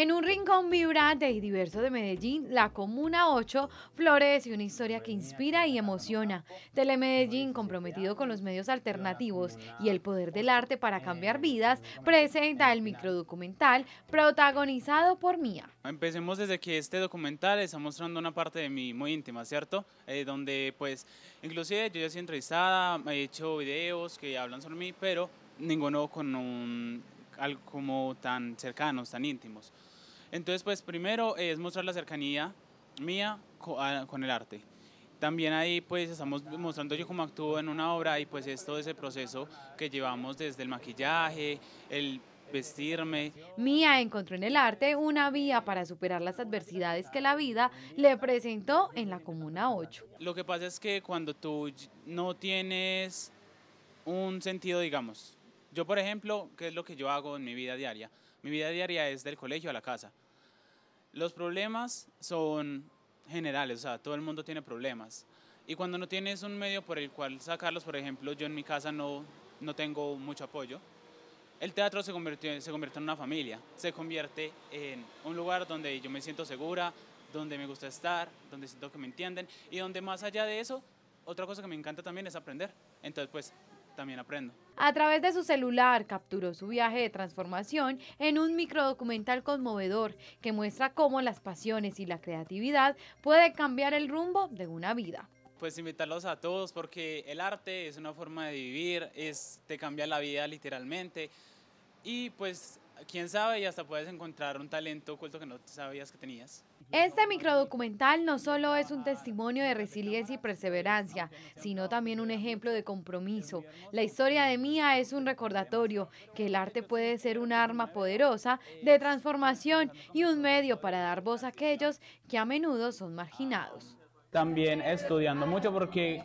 En un rincón vibrante y diverso de Medellín, la Comuna 8 florece una historia que inspira y emociona. Telemedellín, comprometido con los medios alternativos y el poder del arte para cambiar vidas, presenta el microdocumental protagonizado por Mía. Empecemos desde que este documental está mostrando una parte de mí muy íntima, ¿cierto? Eh, donde pues inclusive yo ya sido entrevistada, he hecho videos que hablan sobre mí, pero ninguno con un como tan cercanos, tan íntimos. Entonces, pues primero es mostrar la cercanía mía ah, con el arte. También ahí pues estamos mostrando yo cómo actúo en una obra y pues es todo ese proceso que llevamos desde el maquillaje, el vestirme. Mía encontró en el arte una vía para superar las adversidades que la vida le presentó en la Comuna 8. Lo que pasa es que cuando tú no tienes un sentido, digamos, yo, por ejemplo, ¿qué es lo que yo hago en mi vida diaria? Mi vida diaria es del colegio a la casa. Los problemas son generales, o sea, todo el mundo tiene problemas. Y cuando no tienes un medio por el cual sacarlos, por ejemplo, yo en mi casa no, no tengo mucho apoyo, el teatro se se convierte en una familia, se convierte en un lugar donde yo me siento segura, donde me gusta estar, donde siento que me entienden y donde más allá de eso, otra cosa que me encanta también es aprender. Entonces, pues, también aprendo. A través de su celular capturó su viaje de transformación en un microdocumental conmovedor que muestra cómo las pasiones y la creatividad pueden cambiar el rumbo de una vida. Pues invitarlos a todos porque el arte es una forma de vivir, es, te cambia la vida literalmente y pues quién sabe y hasta puedes encontrar un talento oculto que no sabías que tenías. Este microdocumental no solo es un testimonio de resiliencia y perseverancia, sino también un ejemplo de compromiso. La historia de Mía es un recordatorio que el arte puede ser un arma poderosa de transformación y un medio para dar voz a aquellos que a menudo son marginados. También estudiando mucho porque